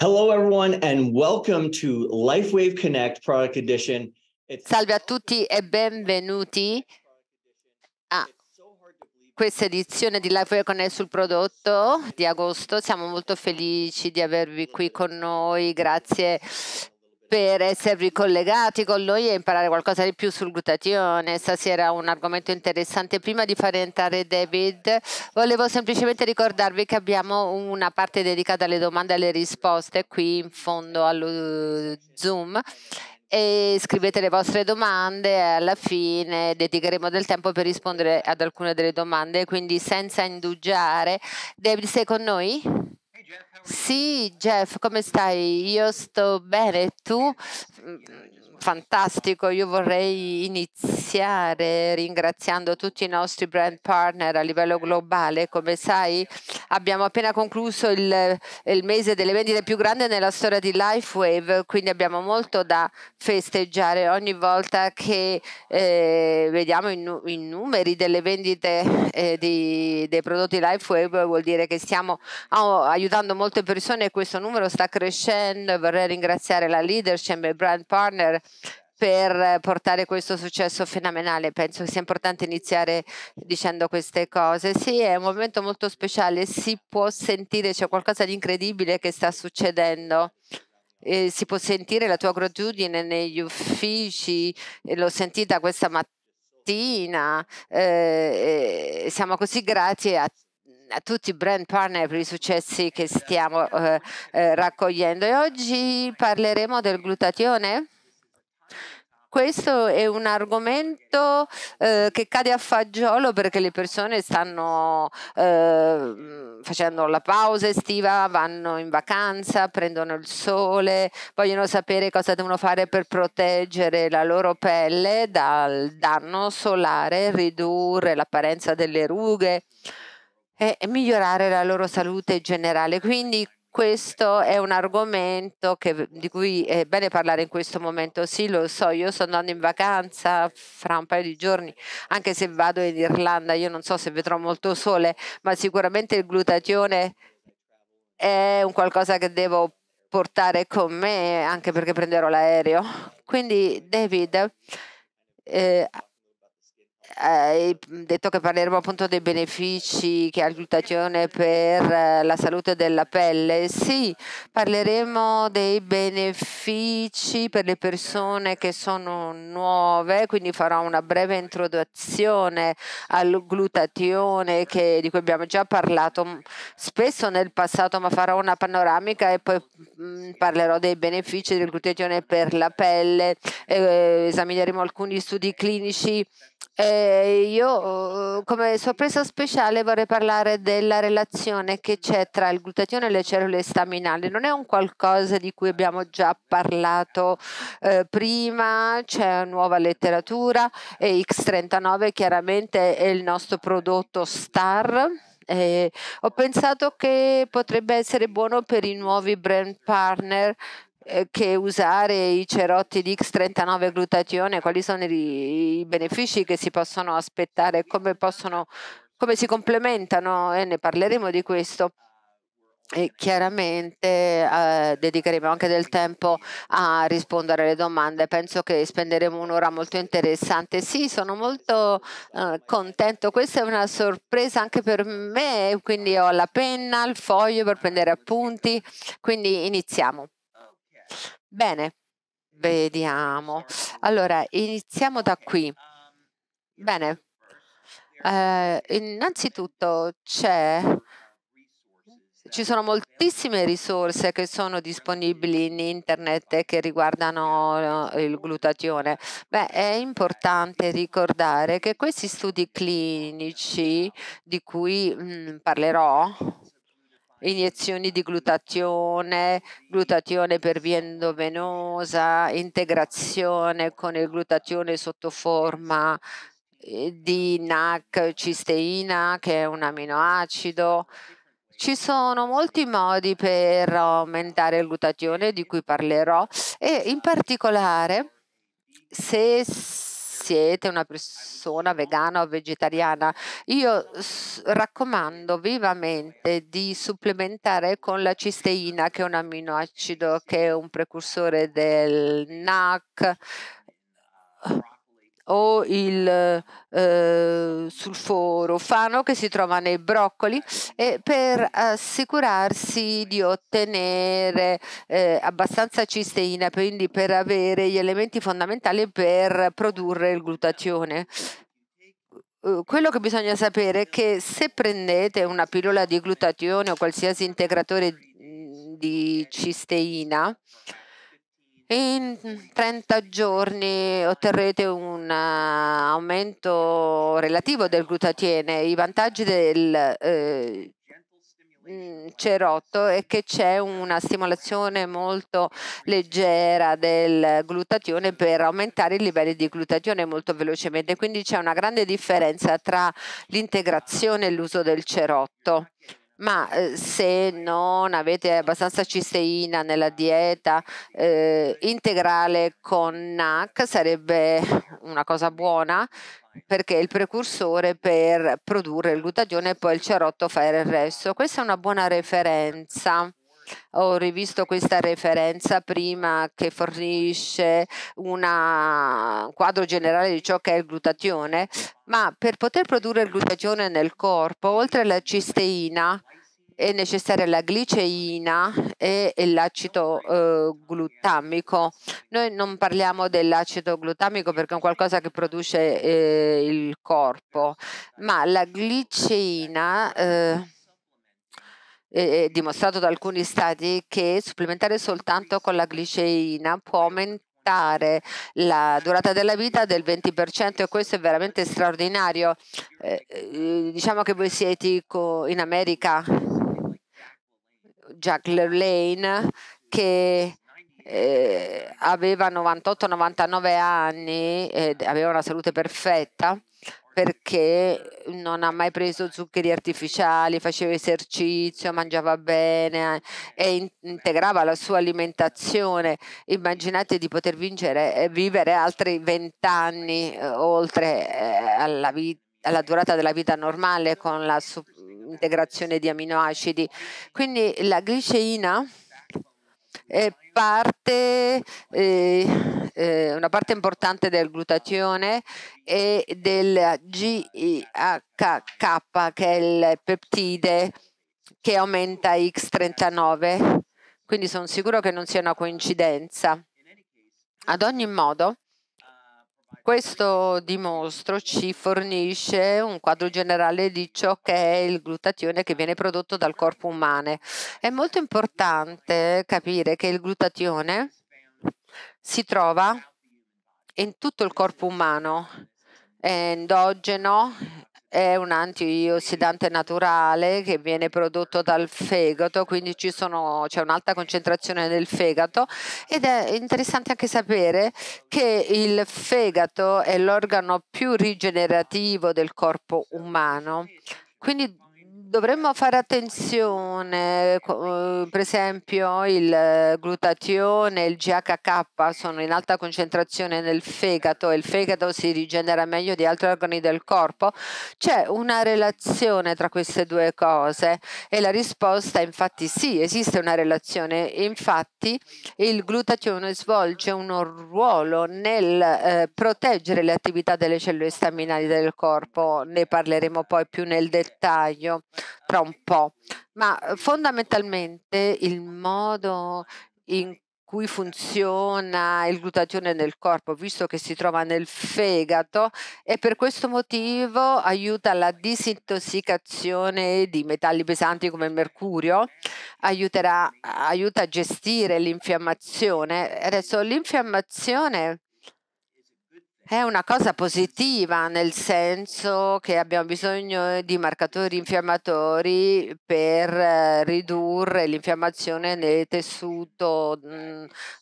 Hello everyone and welcome to LifeWave Connect Product Edition. Salve a tutti e benvenuti a questa edizione di LifeWave Connect sul prodotto di agosto. Siamo molto felici di avervi qui con noi. Grazie per essere collegati con noi e imparare qualcosa di più sul glutatione. Stasera un argomento interessante. Prima di far entrare David, volevo semplicemente ricordarvi che abbiamo una parte dedicata alle domande e alle risposte qui in fondo allo Zoom e scrivete le vostre domande e alla fine dedicheremo del tempo per rispondere ad alcune delle domande, quindi senza indugiare. David, sei con noi? Sì, Jeff, come stai? Io sto bene, tu? fantastico. Io vorrei iniziare ringraziando tutti i nostri brand partner a livello globale. Come sai, abbiamo appena concluso il, il mese delle vendite più grande nella storia di Lifewave, quindi abbiamo molto da festeggiare ogni volta che eh, vediamo i, nu i, numeri delle vendite eh, di, dei prodotti Lifewave, vuol dire che stiamo oh, aiutando molte persone e questo numero sta crescendo. Vorrei ringraziare la leadership e i brand partner per portare questo successo fenomenale. Penso che sia importante iniziare dicendo queste cose. Sì, è un momento molto speciale, si può sentire, c'è qualcosa di incredibile che sta succedendo. Eh, si può sentire la tua gratitudine negli uffici, l'ho sentita questa mattina. Eh, siamo così grati a a tutti i brand partner per i successi che stiamo eh, eh raccogliendo e oggi parleremo del glutatione questo è un argomento eh, che cade a fagiolo perché le persone stanno eh, facendo la pausa estiva, vanno in vacanza, prendono il sole, vogliono sapere cosa devono fare per proteggere la loro pelle dal danno solare, ridurre l'apparenza delle rughe e migliorare la loro salute generale. Quindi questo è un argomento che, di cui è bene parlare in questo momento. Sì, lo so, io sto andando in vacanza fra un paio di giorni, anche se vado in Irlanda, io non so se vedrò molto sole, ma sicuramente il glutatione è un qualcosa che devo portare con me anche perché prenderò l'aereo. Quindi David eh, hai eh, detto che parleremo appunto dei benefici che ha il glutatione per eh, la salute della pelle. Sì, parleremo dei benefici per le persone che sono nuove, quindi farò una breve introduzione al glutatione che, di cui abbiamo già parlato spesso nel passato, ma farò una panoramica e poi parlerò dei benefici del glutatione per la pelle, eh, esamineremo alcuni studi clinici e eh, io eh, come sorpresa speciale vorrei parlare della relazione che c'è tra il glutatione e le cellule staminali. Non è un qualcosa di cui abbiamo già parlato eh, prima, c'è nuova letteratura e X39 chiaramente è il nostro prodotto star. Eh, ho pensato che potrebbe essere buono per i nuovi brand partner eh, che usare i cerotti di X39 glutatione, quali sono i, i benefici che si possono aspettare, come, possono, come si complementano e eh, ne parleremo di questo. E chiaramente eh, dedicheremo anche del tempo a rispondere alle domande. Penso che spenderemo un'ora molto interessante. Sì, sono molto eh, contento. Questa è una sorpresa anche per me, quindi ho la penna, il foglio per prendere appunti. Quindi iniziamo. Bene, vediamo. Allora, iniziamo da qui. Ehm, Bene. Eh, innanzitutto c'è ci sono moltissime risorse che sono disponibili in internet che riguardano eh, il glutatione. Beh, è importante ricordare che questi studi clinici di cui mh, mhmm, parlerò iniezioni di glutatione, glutatione per via endovenosa, integrazione con il glutatione sotto forma eh, di NAC, cisteina, che è un aminoacido. Ci sono molti modi per aumentare il glutatione di cui parlerò e in particolare se siete una persona vegana o vegetariana, io raccomando vivamente di supplementare con la cisteina, che è un aminoacido che è un precursore del NAC o il eh, sulforofano che si trova nei broccoli e per assicurarsi di ottenere eh, abbastanza cisteina, quindi per avere gli elementi fondamentali per produrre il glutatione quello che bisogna sapere è che se prendete una pillola di glutatione o qualsiasi integratore mm, di cisteina, in 30 giorni otterrete un eh, aumento relativo del glutatiene. I vantaggi del eh, mm, cerotto è che c'è una stimolazione molto leggera del glutatione per aumentare i livelli di glutatione molto velocemente. Quindi c'è una grande differenza tra l'integrazione e l'uso del cerotto. Ma eh, se non avete abbastanza cisteina nella dieta eh, integrale con NAC sarebbe una cosa buona perché è il precursore per produrre il glutagione e poi il cerotto fare il resto. Questa è una buona referenza ho rivisto questa referenza prima che fornisce una, un quadro generale di ciò che è il glutatione, ma per poter produrre il glutatione nel corpo, oltre alla cisteina, è necessaria la gliceina e, e l'acido eh, glutamico. Noi non parliamo dell'acido glutamico perché è qualcosa che produce eh, il corpo, ma la gliceina... Eh, eh, dimostrato da alcuni stati che supplementare soltanto con la gliceina può aumentare la durata della vita del 20% e questo è veramente straordinario. Eh, eh diciamo che voi siete in America, Jack Lane, che eh, aveva 98-99 anni, e aveva una salute perfetta perché non ha mai preso zuccheri artificiali, faceva esercizio, mangiava bene e in- integrava la sua alimentazione. Immaginate di poter vincere, eh, vivere altri vent'anni eh, oltre eh, alla, vit- alla durata della vita normale con la su- integrazione di aminoacidi. Quindi la gliceina parte, eh, eh, una parte importante del glutatione e del GIHK, che è il peptide che aumenta X39. Quindi sono sicuro che non sia una coincidenza. Ad ogni modo, questo dimostro ci fornisce un quadro generale di ciò che è il glutatione che viene prodotto dal corpo umano. È molto importante capire che il glutatione si trova in tutto il corpo umano, è endogeno è un antiossidante naturale che viene prodotto dal fegato, quindi c'è un'alta concentrazione nel fegato ed è interessante anche sapere che il fegato è l'organo più rigenerativo del corpo umano. Quindi dovremmo fare attenzione, eh, per esempio il glutatione, il GHK sono in alta concentrazione nel fegato e il fegato si rigenera meglio di altri organi del corpo. C'è una relazione tra queste due cose e la risposta è infatti sì, esiste una relazione. Infatti il glutatione svolge un ruolo nel eh, proteggere le attività delle cellule staminali del corpo, ne parleremo poi più nel dettaglio tra un po', ma uhm, fondamentalmente il modo in cui funziona il glutatione nel corpo, visto che si trova nel fegato e per questo motivo aiuta la disintossicazione di metalli pesanti come il mercurio, aiuterà, aiuta a gestire l'infiammazione. Adesso l'infiammazione è una cosa positiva, nel senso che abbiamo bisogno di marcatori infiammatori per eh, ridurre l'infiammazione nel tessuto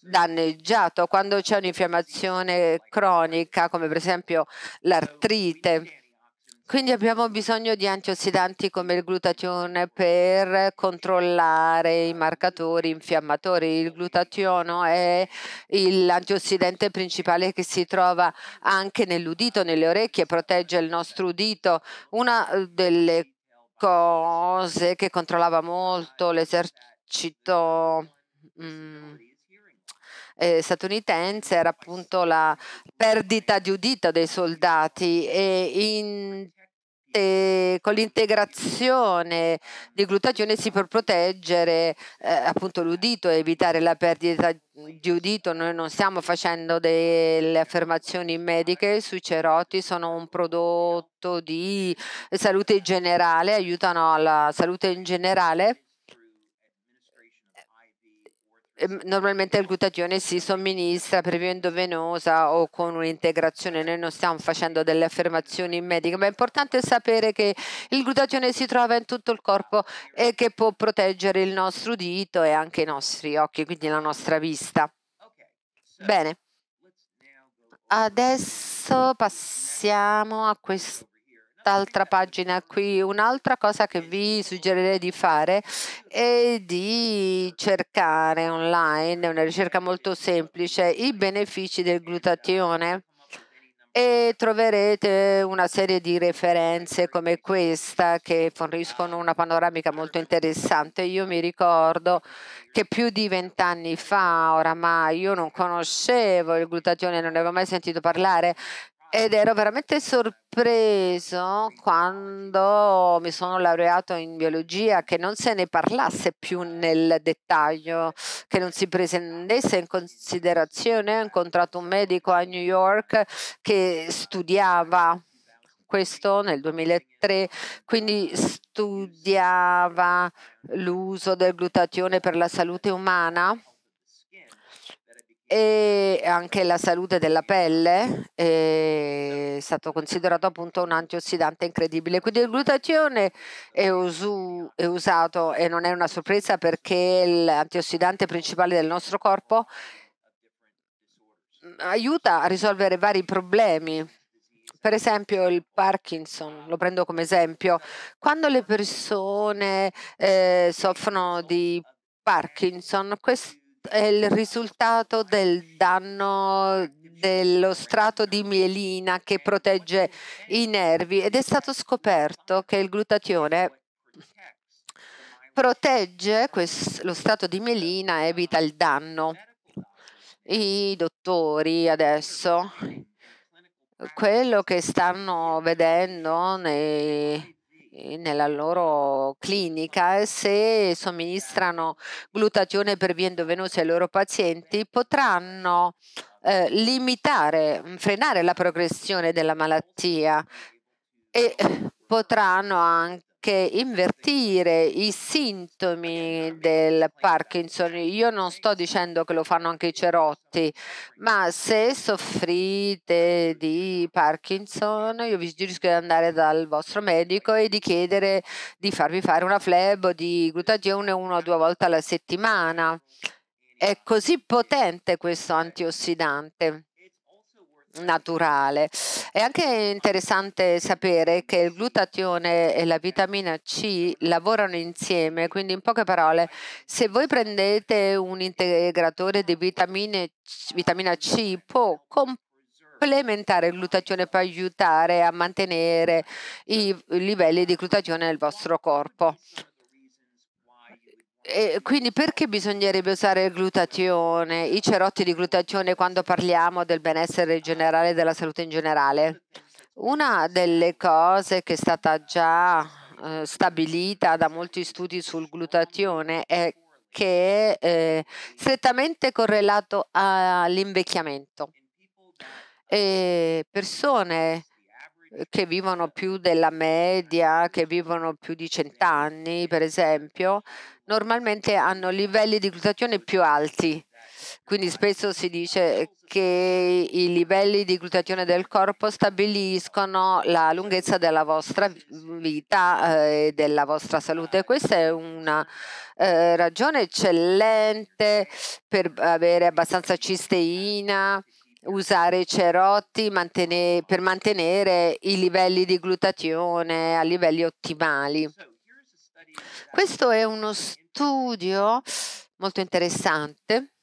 danneggiato. Quando c'è un'infiammazione cronica, come per esempio l'artrite, quindi abbiamo bisogno di antiossidanti come il glutatione per controllare i marcatori infiammatori. Il glutationo è l'antiossidante principale che si trova anche nell'udito, nelle orecchie, protegge il nostro udito. Una eh, delle cose che controllava molto l'esercito. Mm, eh, statunitense era appunto la perdita di udito dei soldati e in con l'integrazione di glutatione si può proteggere eh, appunto l'udito e evitare la perdita di udito. Noi non stiamo facendo delle affermazioni mediche sui cerotti, sono un prodotto di salute generale, aiutano alla salute in generale Ehm, normalmente il glutatione si somministra per via endovenosa o con un'integrazione, noi non stiamo facendo delle affermazioni in mediche, ma è importante sapere che il glutatione si trova in tutto il corpo e che può proteggere il nostro udito e anche i nostri occhi, quindi la nostra vista. Bene, adesso passiamo a questo quest'altra pagina qui, un'altra cosa che vi suggerirei di fare è di cercare online, una ricerca molto semplice, i benefici del glutatione e troverete una serie di referenze come questa che forniscono una panoramica molto interessante. Io mi ricordo che più di vent'anni fa oramai io non conoscevo il glutatione, non ne avevo mai sentito parlare ed ero veramente sorpreso quando mi sono laureato in biologia che non se ne parlasse più nel dettaglio, che non si prendesse in considerazione. Ho incontrato un medico a New York che studiava questo nel 2003, quindi studiava l'uso del glutatione per la salute umana e anche la salute della pelle eh, è stato considerato appunto un antiossidante incredibile. Quindi il glutatione è, usu, è usato e non è una sorpresa perché l'antiossidante principale del nostro corpo mm, aiuta a risolvere vari problemi. Per esempio il Parkinson, lo prendo come esempio, quando le persone eh, soffrono di Parkinson, questo è il risultato del danno dello strato di mielina che protegge i nervi ed è stato scoperto che il glutatione protegge questo, lo strato di mielina e evita il danno. I dottori adesso, quello che stanno vedendo nei nella loro clinica se somministrano glutatione per via endovenosa ai loro pazienti potranno eh, limitare, mm, frenare la progressione della malattia e eh, potranno anche anche invertire i sintomi del Parkinson. Io non sto dicendo che lo fanno anche i cerotti, ma se soffrite di Parkinson, io vi suggerisco di andare dal vostro medico e di chiedere di farvi fare una flebo di glutagione una o due volte alla settimana. È così potente questo antiossidante naturale. È anche interessante sapere che il glutatione e la vitamina C lavorano insieme, quindi in poche parole, se voi prendete un integratore di vitamine, vitamina C può complementare il glutatione per aiutare a mantenere i livelli di glutatione nel vostro corpo. E quindi perché bisognerebbe usare il glutatione, i cerotti di glutatione quando parliamo del benessere generale e della salute in generale? Una delle cose che è stata già eh, stabilita da molti studi sul glutatione è che è eh, strettamente correlato all'invecchiamento. E persone che vivono più della media, che vivono più di cent'anni, per esempio, normalmente hanno livelli di glutazione più alti. Quindi spesso si dice che i livelli di glutazione del corpo stabiliscono la lunghezza della vostra vita eh, e della vostra salute. Questa è una eh, ragione eccellente per avere abbastanza cisteina usare i cerotti mantene- per mantenere i livelli di glutatione a livelli ottimali. Questo è uno studio molto interessante.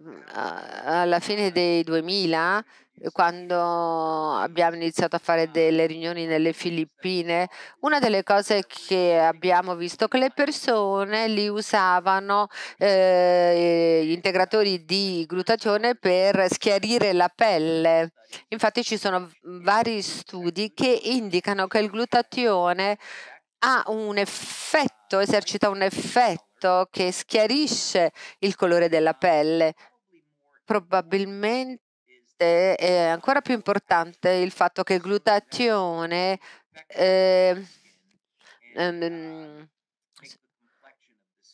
Mm, alla fine dei 2000 quando abbiamo iniziato a fare delle riunioni nelle Filippine, una delle cose che abbiamo visto è che le persone li usavano eh, gli integratori di glutatione per schiarire la pelle. Infatti ci sono vari studi che indicano che il glutatione ha un effetto, esercita un effetto che schiarisce il colore della pelle. Probabilmente parte è ancora più importante il fatto che il glutatione ehm, ehm,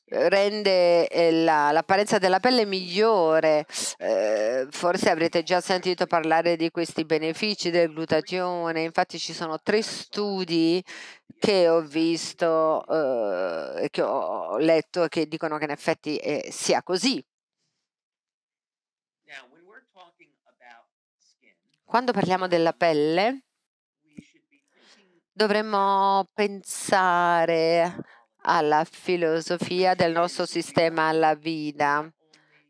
rende eh, la, l'apparenza della pelle migliore. Eh, forse avrete già sentito parlare di questi benefici del glutatione, infatti ci sono tre studi che ho visto, eh, che ho letto, che dicono che in effetti eh, sia così. Quando parliamo della pelle, dovremmo pensare alla filosofia del nostro sistema alla vita.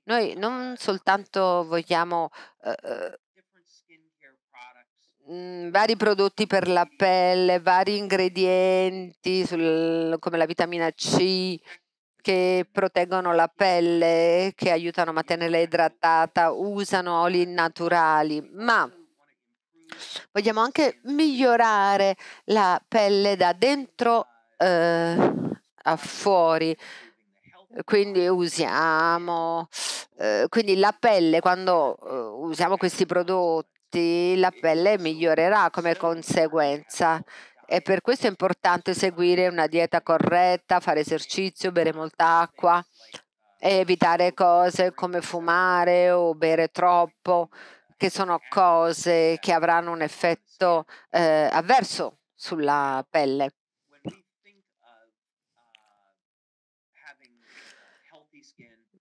Noi non soltanto vogliamo uh, vari prodotti per la pelle, vari ingredienti sul, come la vitamina C che proteggono la pelle, che aiutano a mantenerla idratata, usano oli naturali, ma Vogliamo anche migliorare la pelle da dentro eh, a fuori. Quindi usiamo, eh, quindi la pelle quando eh, usiamo questi prodotti, la pelle migliorerà come conseguenza e per questo è importante seguire una dieta corretta, fare esercizio, bere molta acqua, evitare cose come fumare o bere troppo che sono cose che avranno un effetto eh, avverso sulla pelle.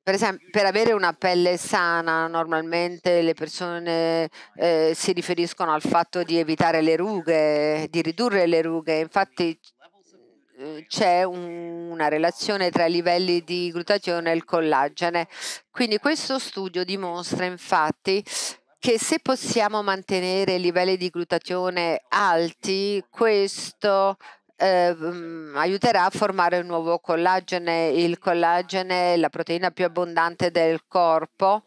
Per, esempio, per avere una pelle sana, normalmente le persone eh, si riferiscono al fatto di evitare le rughe, di ridurre le rughe. Infatti eh, c'è una relazione tra i livelli di glutatione e il collagene. Quindi questo studio dimostra infatti che se possiamo mantenere livelli di glutatione alti, questo eh, mm, aiuterà a formare un nuovo collagene. Il collagene è la proteina più abbondante del corpo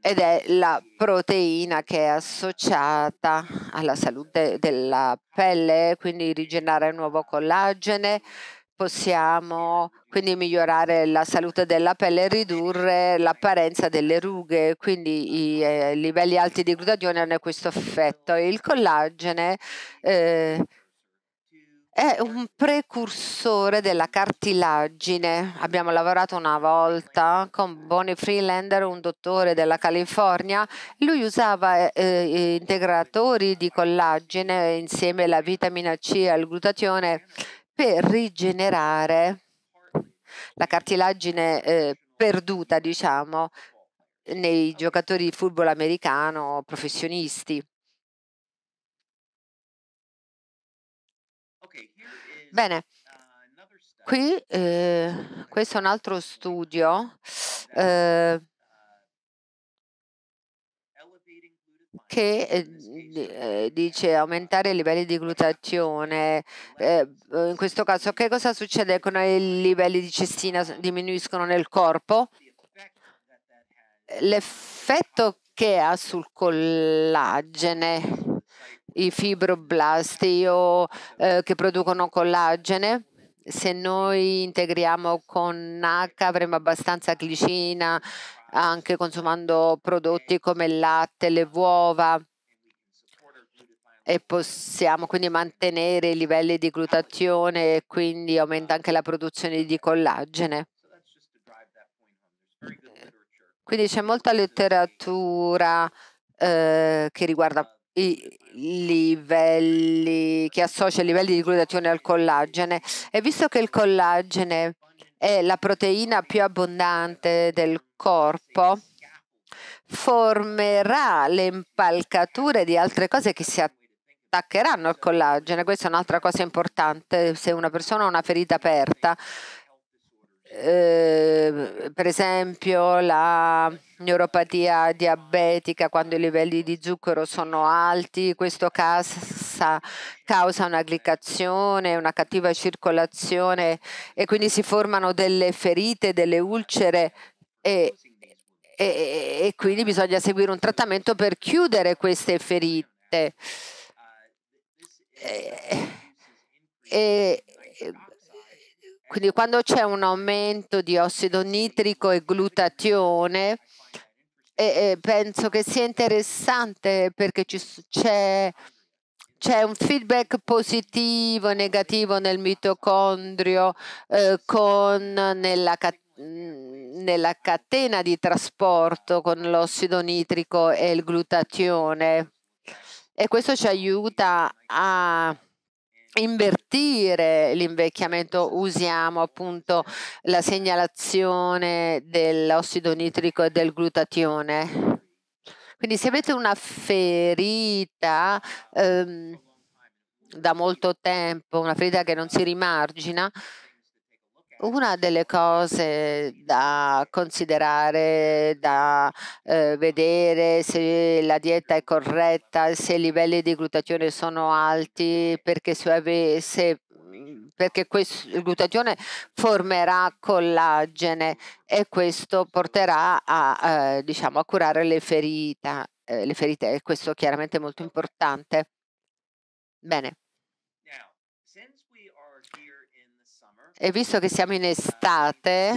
ed è la proteina che è associata alla salute della pelle, quindi rigenerare un nuovo collagene, possiamo quindi migliorare la salute della pelle e ridurre l'apparenza delle rughe, quindi i eh, livelli alti di glutatione hanno questo effetto. Il collagene eh, è un precursore della cartilagine. Abbiamo lavorato una volta con Bonnie Freelander, un dottore della California. Lui usava eh, integratori di collagene insieme alla vitamina C e al glutatione per rigenerare la cartilagine eh, perduta, diciamo, nei giocatori di football americano professionisti. Bene, qui eh, questo è un altro studio eh, che eh, eh, dice aumentare i livelli di glutazione. Eh, eh, in questo caso, che cosa succede quando i livelli di cestina diminuiscono nel corpo? L'effetto che ha sul collagene i fibroblasti o eh, che producono collagene. Se noi integriamo con H avremo abbastanza glicina anche consumando prodotti come il latte, le uova e possiamo quindi mantenere i livelli di glutazione e quindi aumenta anche la produzione di collagene. Quindi c'è molta letteratura eh, che riguarda i livelli, che associa i livelli di glutazione al collagene e visto che il collagene è la proteina più abbondante del corpo formerà le impalcature di altre cose che si attaccheranno al collagene. Questa è un'altra cosa importante. Se una persona ha una ferita aperta, eh, per esempio la neuropatia diabetica quando i livelli di zucchero sono alti, questo causa, causa una glicazione, una cattiva circolazione e quindi si formano delle ferite, delle ulcere e, e, e quindi bisogna seguire un trattamento per chiudere queste ferite. E, quindi quando c'è un aumento di ossido nitrico e glutatione, e penso che sia interessante perché c'è, un feedback positivo e negativo nel mitocondrio eh, con nella, catena nella catena di trasporto con l'ossido nitrico e il glutatione e questo ci aiuta a invertire l'invecchiamento usiamo appunto la segnalazione dell'ossido nitrico e del glutatione quindi se avete una ferita ehm, da molto tempo una ferita che non si rimargina una delle cose da considerare, da eh, vedere se la dieta è corretta, se i livelli di glutatione sono alti, perché se, ave, mm, perché questo, il glutatione formerà collagene e questo porterà a, eh, diciamo, a curare le, ferita, eh, le ferite, e questo chiaramente è molto importante. Bene. E visto che siamo in estate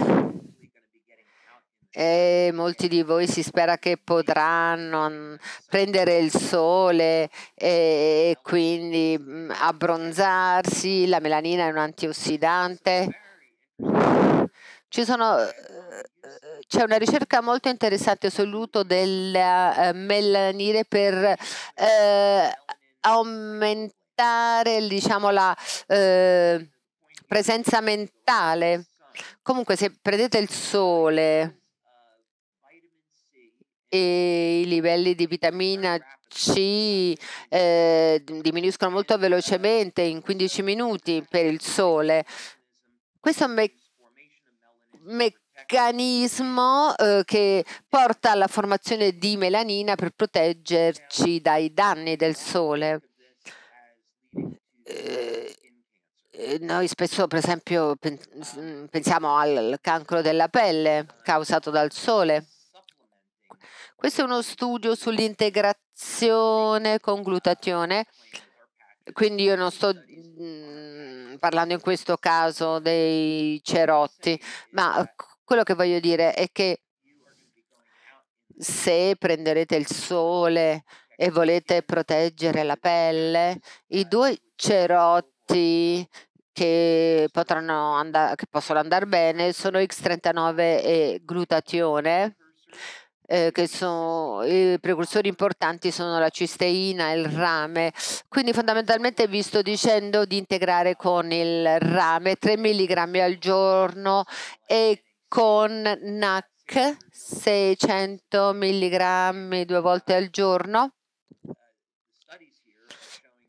e molti di voi si spera che potranno prendere il sole e quindi mm, abbronzarsi, la melanina è un antiossidante. Sono, eh, c'è una ricerca molto interessante sull'uso della eh, melanina per eh, aumentare diciamo, la... Eh, presenza mentale. Comunque se prendete il sole e i livelli di vitamina C eh, diminuiscono molto velocemente in 15 minuti per il sole, questo è un meccanismo eh, che porta alla formazione di melanina per proteggerci dai danni del sole. Eh, Ehm, noi spesso per esempio mm, pensiamo al cancro della pelle causato dal sole. Questo è uno studio sull'integrazione con glutatione, quindi io non sto mm, parlando in questo caso dei cerotti, ma quello che voglio dire è che se prenderete il sole e volete proteggere la pelle, i due cerotti prodotti che, potranno andare, che possono andare bene sono X39 e glutatione. Eh, che sono i precursori importanti sono la cisteina e il rame quindi fondamentalmente vi sto dicendo di integrare con il rame 3 mg al giorno e con NAC 600 mg due volte al giorno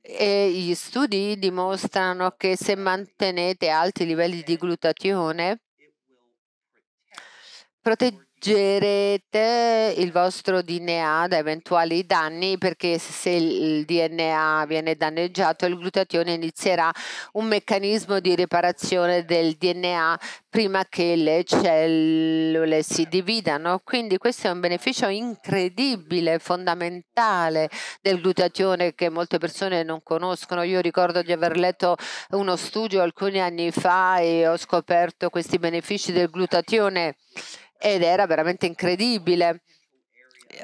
e gli studi dimostrano che se mantenete alti livelli di glutatione, protegge proteggerete il vostro DNA da eventuali danni perché se il DNA viene danneggiato il glutatione inizierà un meccanismo di riparazione del DNA prima che le cellule si dividano. Quindi questo è un beneficio incredibile, fondamentale del glutatione che molte persone non conoscono. Io ricordo di aver letto uno studio alcuni anni fa e ho scoperto questi benefici del glutatione ed era veramente incredibile.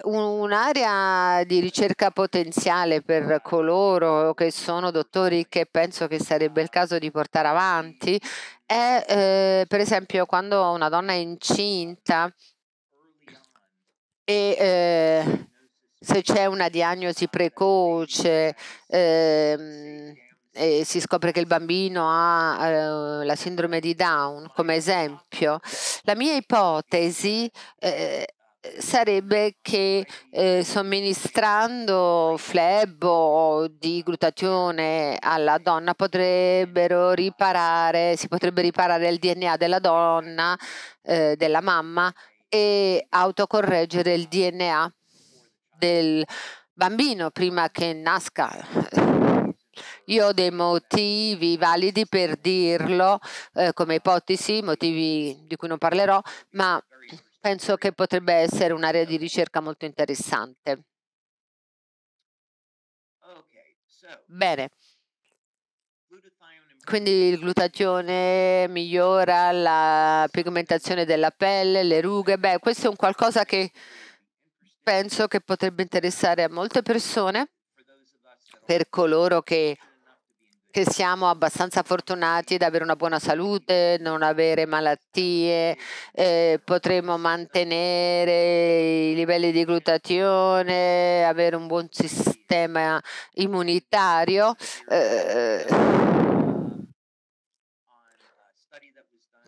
Un'area di ricerca potenziale per coloro che sono dottori che penso che sarebbe il caso di portare avanti è eh, per esempio quando una donna è incinta e eh, se c'è una diagnosi precoce, eh, e si scopre che il bambino ha eh, la sindrome di Down come esempio, la mia ipotesi eh, sarebbe che eh, somministrando flebo di glutatione alla donna potrebbero riparare, si potrebbe riparare il DNA della donna, eh, della mamma e autocorreggere il DNA del bambino prima che nasca io ho dei motivi validi per dirlo eh, come ipotesi, motivi di cui non parlerò, ma penso che potrebbe essere un'area di ricerca molto interessante. Bene. Quindi il glutatione migliora la pigmentazione della pelle, le rughe. Beh, questo è un qualcosa che penso che potrebbe interessare a molte persone, per coloro che che siamo abbastanza fortunati ad avere una buona salute, non avere malattie, eh, potremo mantenere i livelli di glutatione, avere un buon sistema immunitario. Eh,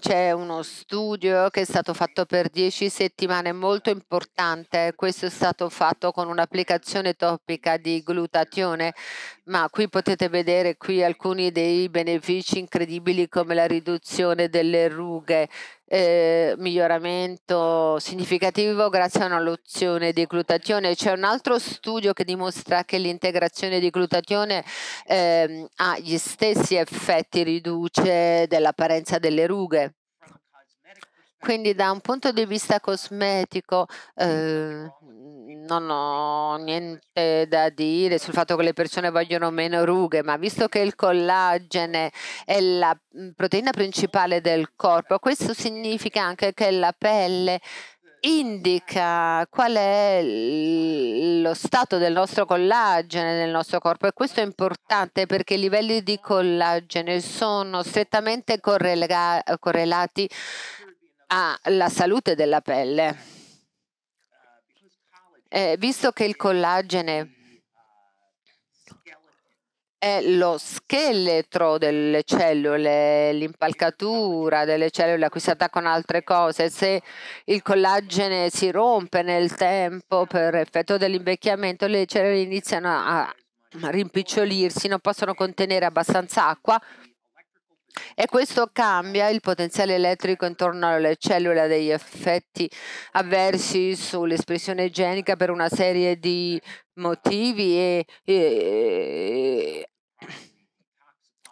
C'è uno studio che è stato fatto per 10 settimane molto importante. Questo è stato fatto con un'applicazione topica di glutatione, ma qui potete vedere qui alcuni dei benefici incredibili come la riduzione delle rughe eh, miglioramento significativo grazie a una lozione di glutatione. C'è un altro studio che dimostra che l'integrazione di glutatione eh, ha gli stessi effetti, riduce dell'apparenza delle rughe. Quindi da un punto di vista cosmetico eh, non ho niente da dire sul fatto che le persone vogliono meno rughe, ma visto che il collagene è la mhmm, proteina principale del corpo, questo significa anche che la pelle indica qual è lo stato del nostro collagene nel nostro corpo e questo è importante perché i livelli di collagene sono strettamente correlati alla salute della pelle. Eh, visto che il collagene è lo scheletro delle cellule, l'impalcatura delle cellule a con altre cose. Se il collagene si rompe nel tempo per effetto dell'invecchiamento, le cellule iniziano a rimpicciolirsi, non possono contenere abbastanza acqua e questo cambia il potenziale elettrico intorno alle cellule, ha degli effetti avversi sull'espressione genica per una serie di motivi e, e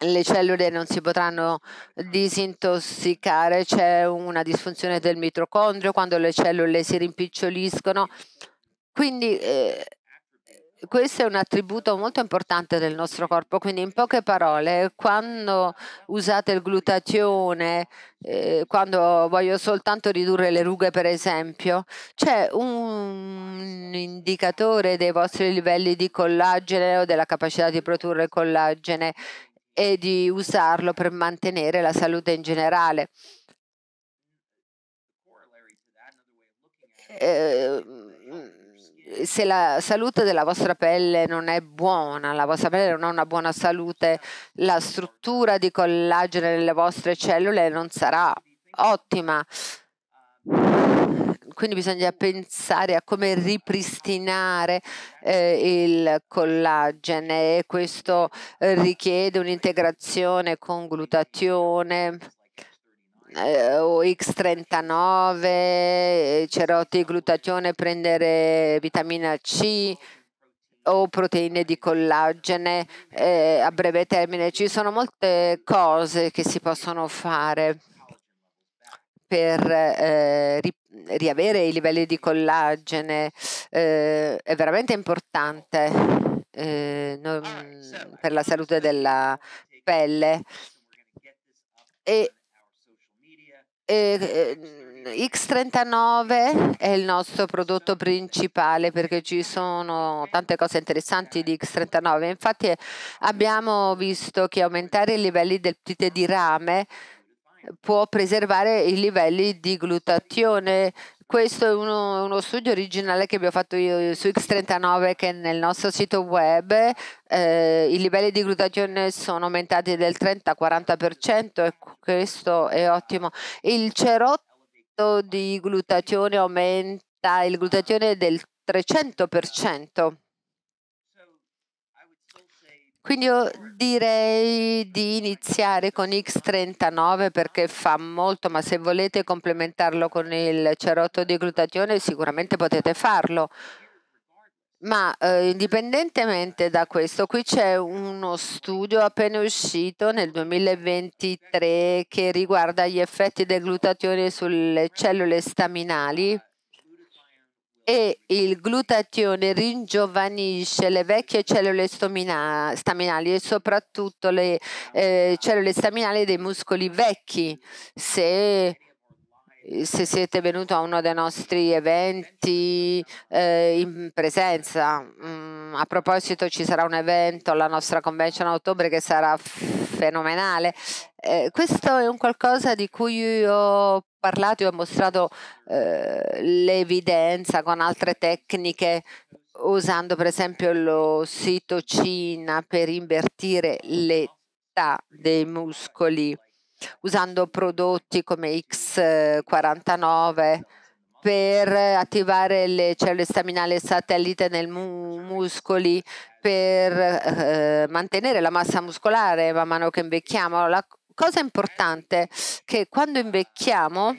le cellule non si potranno disintossicare, c'è una disfunzione del mitocondrio quando le cellule si rimpiccioliscono. Quindi eh, questo è un attributo molto importante del nostro corpo, quindi in poche parole, quando usate il glutatione, eh, quando voglio soltanto ridurre le rughe per esempio, c'è un indicatore dei vostri livelli di collagene o della capacità di produrre collagene e di usarlo per mantenere la salute in generale. Eh, se la salute della vostra pelle non è buona, la vostra pelle non ha una buona salute, la struttura di collagene nelle vostre cellule non sarà ottima. Quindi bisogna pensare a come ripristinare eh, il collagene e questo richiede un'integrazione con glutatione eh, o X39, eh, cerotti, glutatione, prendere vitamina C o proteine di collagene eh, a breve termine. Ci sono molte cose che si possono fare per eh, ri riavere i livelli di collagene. Eh, è veramente importante eh, non, per la salute della pelle. E eh, X39 è il nostro prodotto principale perché ci sono tante cose interessanti di X39. Infatti abbiamo visto che aumentare i livelli del ptite di rame può preservare i livelli di glutatione questo è uno, uno, studio originale che abbiamo fatto io su X39 che nel nostro sito web eh, i livelli di glutatione sono aumentati del 30-40% e questo è ottimo. Il cerotto di glutatione aumenta il glutatione del 300%. Quindi io direi di iniziare con X39 perché fa molto, ma se volete complementarlo con il cerotto di glutatione sicuramente potete farlo. Ma eh, indipendentemente da questo, qui c'è uno studio appena uscito nel 2023 che riguarda gli effetti del glutatione sulle cellule staminali e il glutatione ringiovanisce le vecchie cellule staminali e soprattutto le eh, cellule staminali dei muscoli vecchi. Se, se siete venuti a uno dei nostri eventi eh, in presenza, mh, mm, Ehm, a proposito ci sarà un evento alla nostra convention a ottobre che sarà fenomenale. Eh, questo è un qualcosa di cui ho parlato e ho mostrato eh, l'evidenza con altre tecniche usando per esempio l'ossitocina per invertire l'età dei muscoli usando prodotti come X49 per attivare le cellule staminali satellite nei mu- muscoli, per eh, mantenere la massa muscolare man mano che invecchiamo. La cosa importante è che quando invecchiamo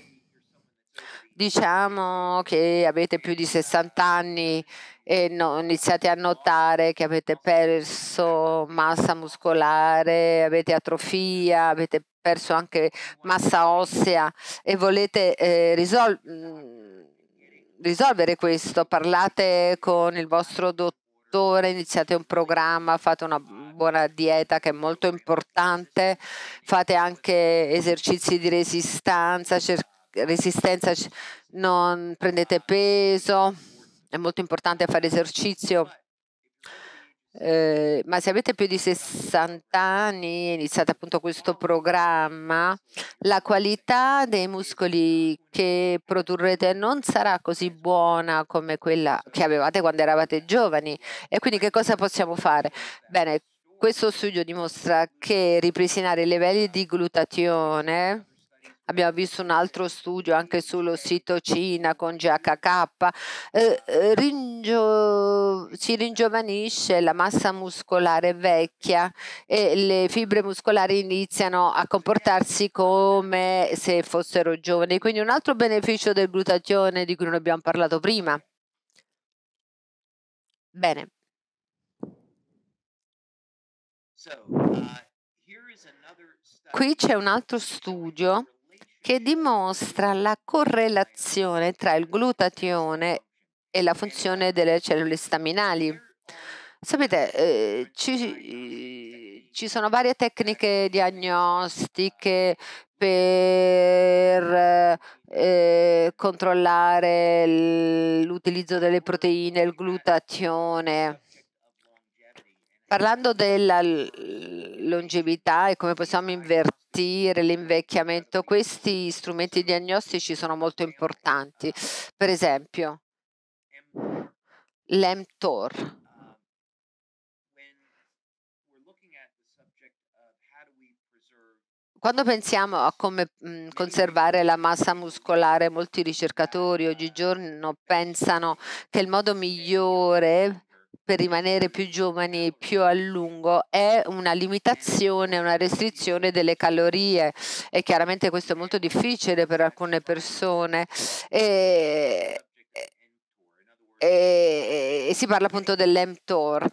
diciamo che avete più di 60 anni e no, iniziate a notare che avete perso massa muscolare, avete atrofia, avete perso anche massa ossea e volete eh, risol mm, risolvere questo, parlate con il vostro dottore, iniziate un programma, fate una buona dieta che è molto importante, fate anche esercizi di resistenza, cercate resistenza, non prendete peso, è molto importante fare esercizio. Eh, ma se avete più di 60 anni, e iniziate appunto questo programma, la qualità dei muscoli che produrrete non sarà così buona come quella che avevate quando eravate giovani. E quindi che cosa possiamo fare? Bene, questo studio dimostra che ripristinare i livelli di glutatione Abbiamo visto un altro studio anche sull'ossitocina con GHK. Eh, eh, ringio... si ringiovanisce la massa muscolare vecchia e le fibre muscolari iniziano a comportarsi come se fossero giovani. Quindi un altro beneficio del glutatione di cui non abbiamo parlato prima. Bene. Uh, Qui c'è un altro studio che dimostra la correlazione tra il glutatione e la funzione delle cellule staminali. Sapete, eh, ci, ci sono varie tecniche diagnostiche per eh, controllare l'utilizzo delle proteine, il glutatione. Parlando della longevità e come possiamo invertire l'invecchiamento, questi strumenti diagnostici sono molto importanti. Per esempio, l'EMTOR. Quando pensiamo a come mhmm, conservare la massa muscolare, molti ricercatori oggigiorno pensano che il modo migliore per rimanere più giovani più a lungo è una limitazione, una restrizione delle calorie e chiaramente questo è molto difficile per alcune persone. E, e, e si parla appunto dell'MTOR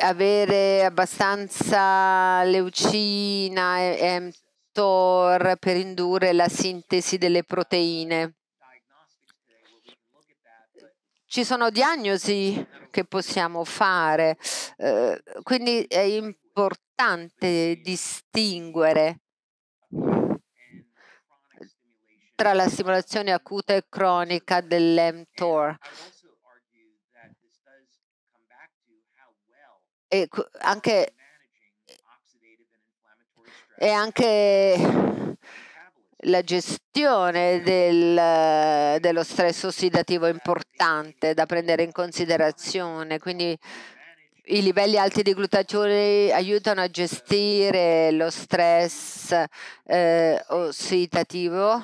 avere abbastanza leucina e mTOR per indurre la sintesi delle proteine. Ci sono diagnosi che possiamo fare, eh, quindi è importante distinguere tra la stimolazione acuta e cronica dell'MTOR. E anche, e anche la gestione del, dello stress ossidativo è importante da prendere in considerazione, quindi i livelli alti di glutatione aiutano a gestire lo stress eh, ossidativo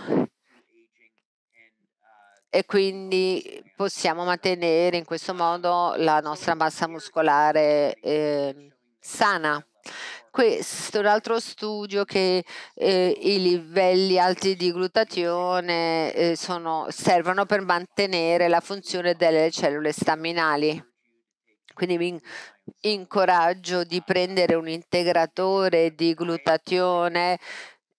e quindi possiamo mantenere in questo modo la nostra massa muscolare eh, sana questo è un altro studio che eh, i livelli alti di glutatione eh, sono, servono per mantenere la funzione delle cellule staminali. Quindi vi incoraggio di prendere un integratore di glutatione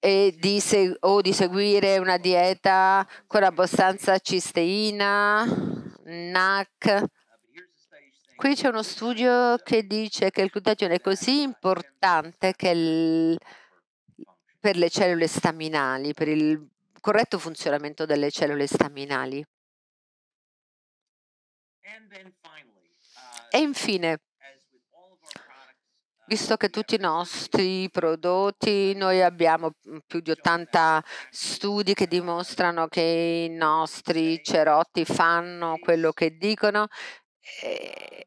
di o di seguire una dieta con abbastanza cisteina, NAC Qui c'è uno studio che dice che il glutatione è così importante il, per le cellule staminali, per il corretto funzionamento delle cellule staminali. Uh, e infine, uh, visto che tutti i nostri prodotti, noi abbiamo più di 80 studi che dimostrano che i nostri cerotti fanno quello che dicono Ehm, ehm,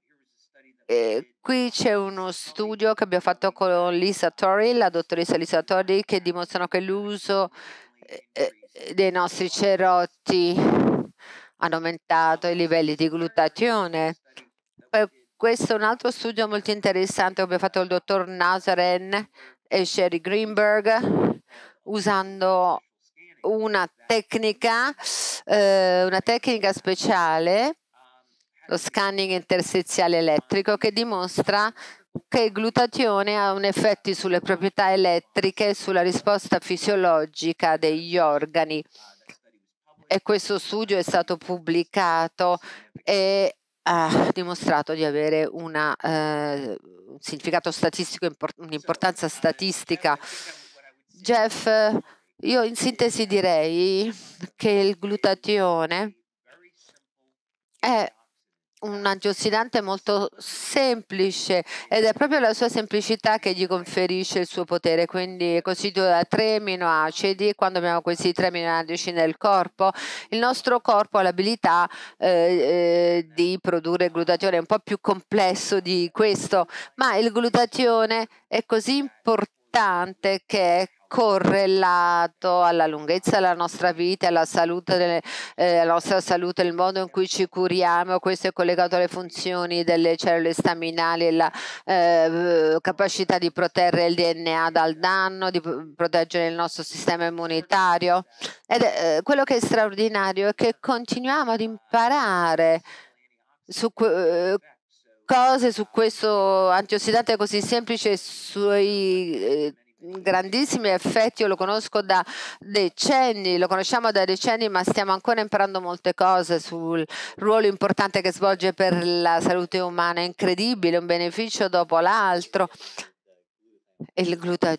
eh, qui c'è uno studio che abbiamo fatto con Lisa Torri, la dottoressa Lisa Torri, che dimostrano che l'uso eh, eh, eh, dei nostri cerotti ha aumentato i livelli di glutatione. questo è un altro studio molto interessante che abbiamo fatto con il dottor Nazaren e Sherry Greenberg usando una tecnica, una tecnica speciale lo scanning interseziale elettrico che dimostra che il glutatione ha un effetto sulle proprietà elettriche e sulla risposta fisiologica degli organi. E questo studio è stato pubblicato e ha dimostrato di avere una, eh, un significato statistico, un'importanza statistica. Jeff, io in sintesi direi che il glutatione è un antiossidante molto semplice ed è proprio la sua semplicità che gli conferisce il suo potere, quindi è costituito da tre aminoacidi, quando abbiamo questi tre aminoacidi nel corpo, il nostro corpo ha l'abilità eh, eh, di produrre glutatione, è un po' più complesso di questo, ma il glutatione è così importante che è correlato alla lunghezza della nostra vita, alla, salute delle, eh, alla nostra salute, il modo in cui ci curiamo, questo è collegato alle funzioni delle cellule staminali e la eh, capacità di proteggere il DNA dal danno, di proteggere il nostro sistema immunitario. Ed, eh, quello che è straordinario è che continuiamo ad imparare su eh, cose su questo antiossidante così semplice e sui eh, grandissimi effetti, io lo conosco da decenni, lo conosciamo da decenni, ma stiamo ancora imparando molte cose sul ruolo importante che svolge per la salute umana, è incredibile, un beneficio dopo l'altro. Il, gluta-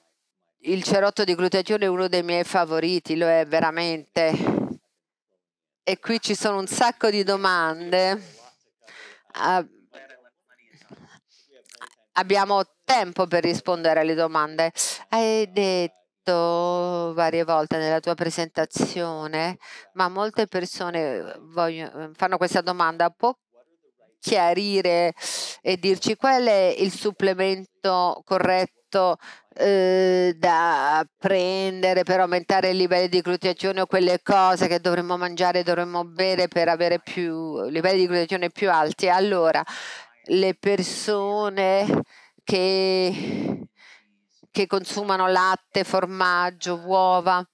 il cerotto di glutatione è uno dei miei favoriti, lo è veramente. E qui ci sono un sacco di domande. Uh, abbiamo tempo per rispondere alle domande. Hai detto varie volte nella tua presentazione, ma molte persone eh, voglio, eh, fanno questa domanda. Può chiarire e dirci qual è il supplemento corretto eh, da prendere per aumentare i livelli di glutatione o quelle cose che dovremmo mangiare, dovremmo bere per avere più livelli di glutatione più alti. Allora, le persone che, che consumano latte, formaggio, uova.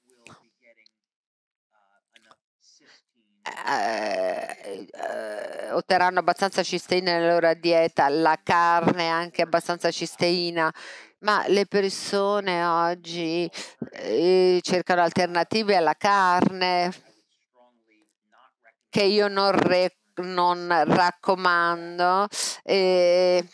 Eh, eh, otterranno abbastanza cisteina nella loro dieta, la carne anche abbastanza cisteina, ma le persone oggi eh, cercano alternative alla carne che io non, re, non raccomando. Eh,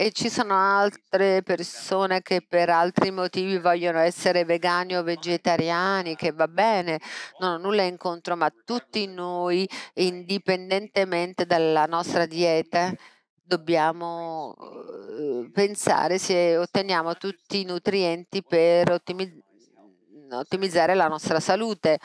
e ci sono altre persone che per altri motivi vogliono essere vegani o vegetariani, che va bene, non ho nulla incontro, ma tutti noi, indipendentemente dalla nostra dieta, dobbiamo eh, pensare se otteniamo tutti i nutrienti per ottimizzare la nostra salute.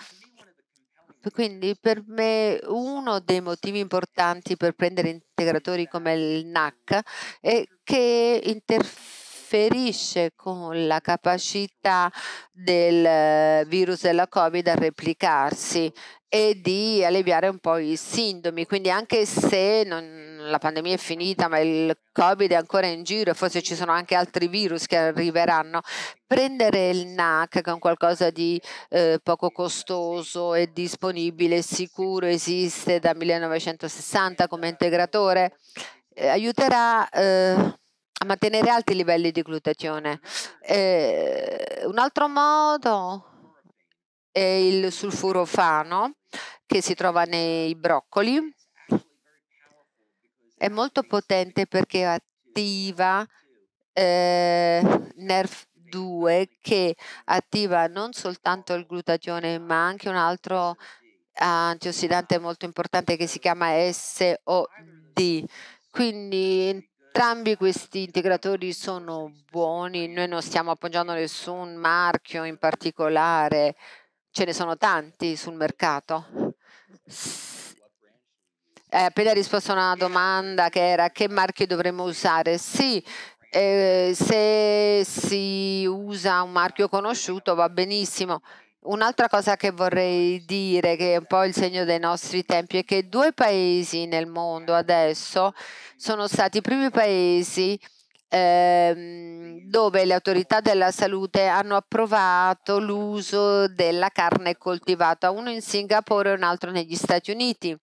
Quindi per me uno dei motivi importanti per prendere integratori come il NAC è che interferisce con la capacità del virus della Covid a replicarsi e di alleviare un po' i sintomi. Quindi anche se non la pandemia è finita, ma il Covid è ancora in giro e forse ci sono anche altri virus che arriveranno, prendere il NAC che è un qualcosa di eh, poco costoso e disponibile, sicuro, esiste da 1960 come integratore, eh, aiuterà eh, a mantenere alti livelli di glutatione. Eh, un altro modo è il sulfurofano che si trova nei broccoli è molto potente perché attiva eh, NERF2 che attiva non soltanto il glutatione ma anche un altro antiossidante molto importante che si chiama SOD. Quindi entrambi questi integratori sono buoni, noi non stiamo appoggiando nessun marchio in particolare, ce ne sono tanti sul mercato. Eh, hai appena risposto a una domanda che era che marchio dovremmo usare. Sì, eh, se si usa un marchio conosciuto va benissimo. Un'altra cosa che vorrei dire, che è un po' il segno dei nostri tempi, è che due paesi nel mondo adesso sono stati i primi paesi eh, dove le autorità della salute hanno approvato l'uso della carne coltivata, uno in Singapore e un altro negli Stati Uniti.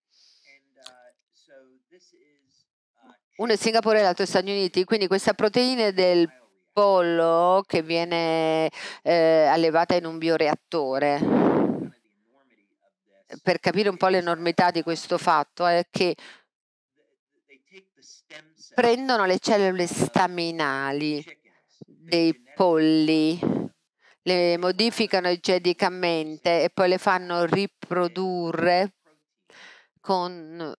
uno è Singapore e l'altro è Stati Uniti, quindi questa proteina del pollo che viene eh, allevata in un bioreattore. Per capire un po' l'enormità di questo fatto è che prendono le cellule staminali dei polli, le modificano geneticamente e poi le fanno riprodurre con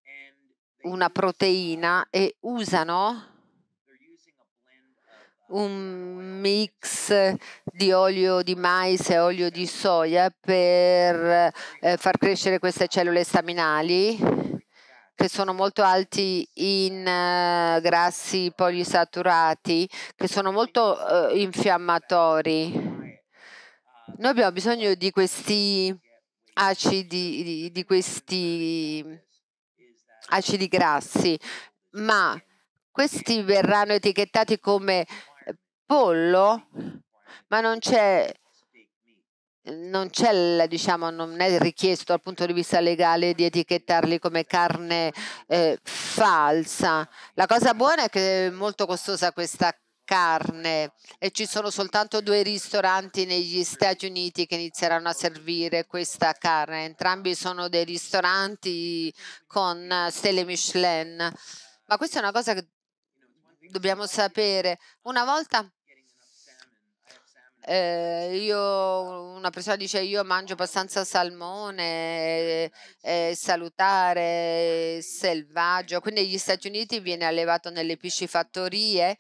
una proteina e usano un mix di olio di mais e olio di soia per eh, far crescere queste cellule staminali che sono molto alti in eh, grassi polisaturati, che sono molto eh, infiammatori. Noi abbiamo bisogno di questi acidi, di questi acidi grassi, ma questi verranno etichettati come eh, pollo, ma non c'è non c'è, diciamo, non è richiesto dal punto di vista legale di etichettarli come carne eh, falsa. La cosa buona è che è molto costosa questa carne e ci sono soltanto due ristoranti negli Stati Uniti che inizieranno a servire questa carne. Entrambi sono dei ristoranti con stelle Michelin. Ma questa è una cosa che dobbiamo sapere. Una volta eh, io, una persona dice io mangio abbastanza salmone, eh, eh salutare, eh, selvaggio, quindi negli Stati Uniti viene allevato nelle piscifattorie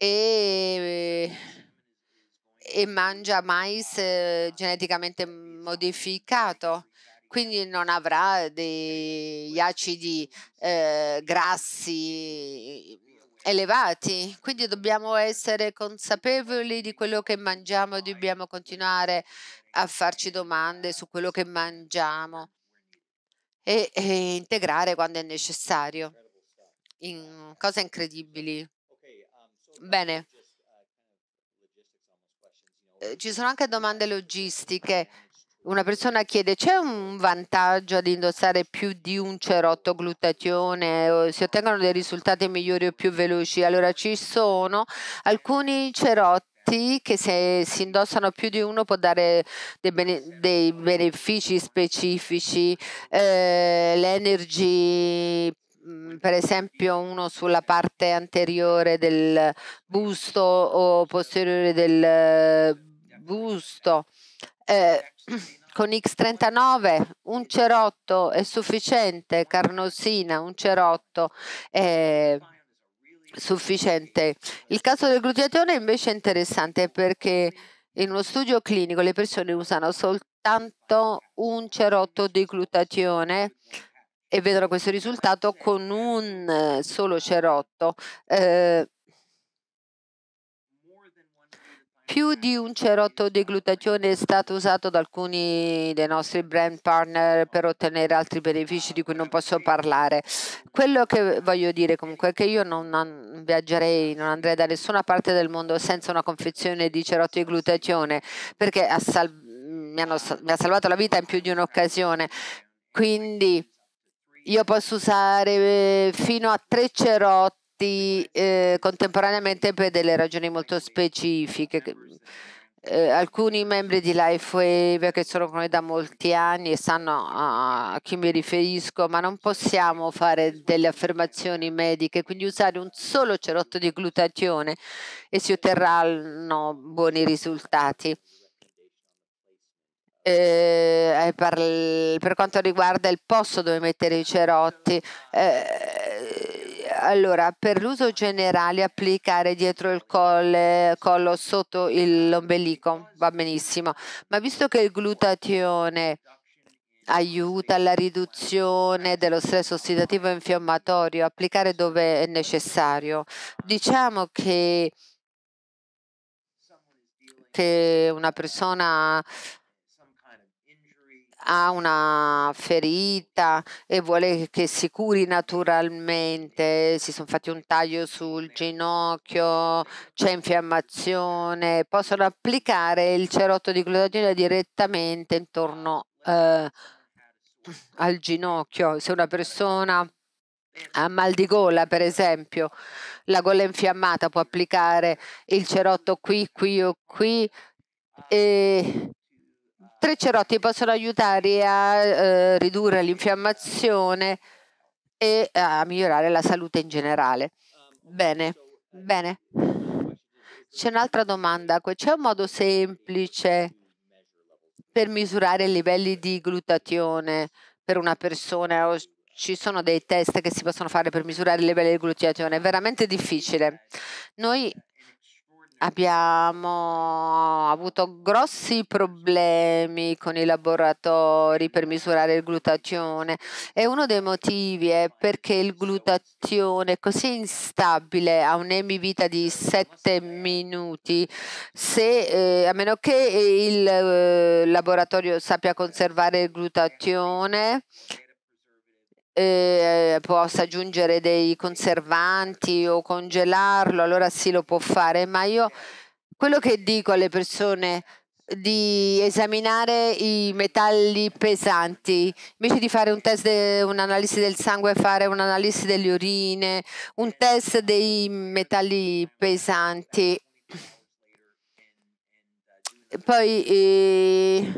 e, e mangia mais eh, geneticamente modificato quindi non avrà degli acidi eh, grassi elevati. Quindi dobbiamo essere consapevoli di quello che mangiamo, dobbiamo continuare a farci domande su quello che mangiamo e, e integrare quando è necessario. In cose incredibili. Bene. Eh, ci sono anche domande logistiche. Una persona chiede, c'è un vantaggio ad indossare più di un cerotto glutatione? O si ottengono dei risultati migliori o più veloci? Allora ci sono alcuni cerotti che se si indossano più di uno può dare dei, bene, dei benefici specifici, eh, l'energy Mm, per esempio uno sulla parte anteriore del busto o posteriore del eh, busto. Eh, con X39 un cerotto è sufficiente, carnosina un cerotto è sufficiente. Il caso del glutatione invece è interessante perché in uno studio clinico le persone usano soltanto un cerotto di glutatione e vedono questo risultato con un eh, solo cerotto. Eh, più di un cerotto di glutatione è stato usato da alcuni dei nostri brand partner per ottenere altri benefici di cui non posso parlare. Quello che voglio dire comunque è che io non viaggerei, non andrei da nessuna parte del mondo senza una confezione di cerotto di glutatione perché ha mi, hanno, mi ha salvato la vita in più di un'occasione. Quindi io posso usare eh, fino a tre cerotti eh, contemporaneamente per delle ragioni molto specifiche. Eh, alcuni membri di Lifewave che sono con noi da molti anni e sanno a chi mi riferisco, ma non possiamo fare delle affermazioni mediche, quindi usare un solo cerotto di glutatione e si otterranno buoni risultati. Eh, eh, per, per, quanto riguarda il posto dove mettere i cerotti, eh, allora per l'uso generale applicare dietro il colle, collo sotto l'ombelico va benissimo, ma visto che il glutatione aiuta alla riduzione dello stress ossidativo infiammatorio, applicare dove è necessario, diciamo che, che una persona ha una ferita e vuole che si curi naturalmente, si sono fatti un taglio sul ginocchio, c'è infiammazione, possono applicare il cerotto di glutatine direttamente intorno eh, al ginocchio. Se una persona ha mal di gola, per esempio, la gola è infiammata può applicare il cerotto qui, qui o qui e tre cerotti possono aiutare a eh, ridurre l'infiammazione e a migliorare la salute in generale. Bene, bene. C'è un'altra domanda. C'è un modo semplice per misurare i livelli di glutatione per una persona? O ci sono dei test che si possono fare per misurare i livelli di glutatione? È veramente difficile. Noi abbiamo avuto grossi problemi con i laboratori per misurare il glutatione e uno dei motivi è perché il glutatione è così instabile ha un'emivita di 7 minuti se, eh, a meno che il eh, laboratorio sappia conservare il glutatione eh, possa aggiungere dei conservanti o congelarlo, allora sì lo può fare, ma io quello che dico alle persone di esaminare i metalli pesanti invece di fare un test de, un'analisi del sangue fare un'analisi delle urine un test dei metalli pesanti poi eh,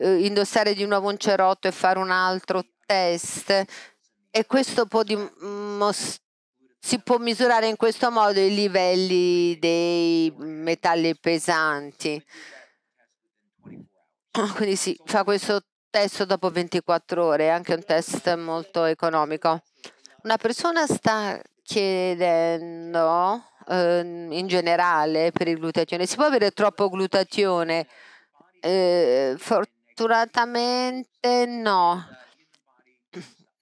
indossare di nuovo un cerotto e fare un altro test e questo può si può misurare in questo modo i livelli dei metalli pesanti. Quindi si fa questo test dopo 24 ore, è anche un test molto economico. Una persona sta chiedendo eh, in generale per il glutatione, si può avere troppo glutatione? Eh, fortunatamente no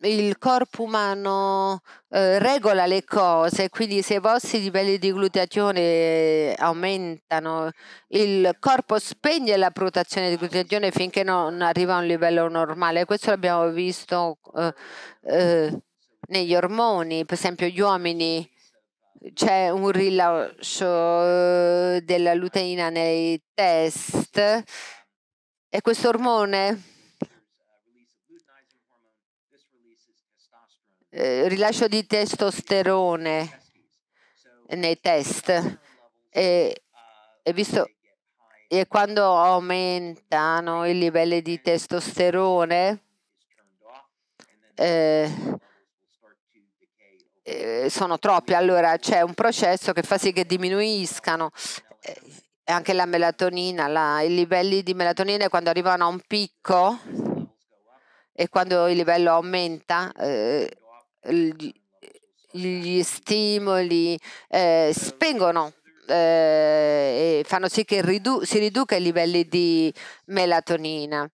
il corpo umano eh, regola le cose, quindi se i vostri livelli di glutatione eh, aumentano, il corpo spegne la protezione di glutatione finché non arriva a un livello normale. Questo l'abbiamo visto eh, eh, negli ormoni, per esempio gli uomini c'è un rilascio eh, della luteina nei test e questo ormone Eh, rilascio di testosterone nei test e, e, visto, e quando aumentano i livelli di testosterone eh, eh sono troppi, allora c'è un processo che fa sì che diminuiscano eh, anche la melatonina, la, i livelli di melatonina quando arrivano a un picco e quando il livello aumenta eh, gli stimoli eh, spengono eh, e fanno sì che ridu si riduca i livelli di melatonina.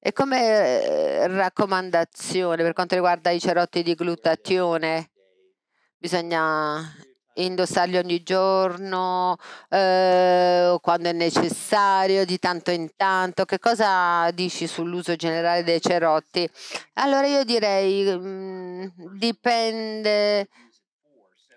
E come eh, raccomandazione per quanto riguarda i cerotti di glutatione, bisogna indossarli ogni giorno, eh, quando è necessario, di tanto in tanto. Che cosa dici sull'uso generale dei cerotti? Allora io direi mh, mm, dipende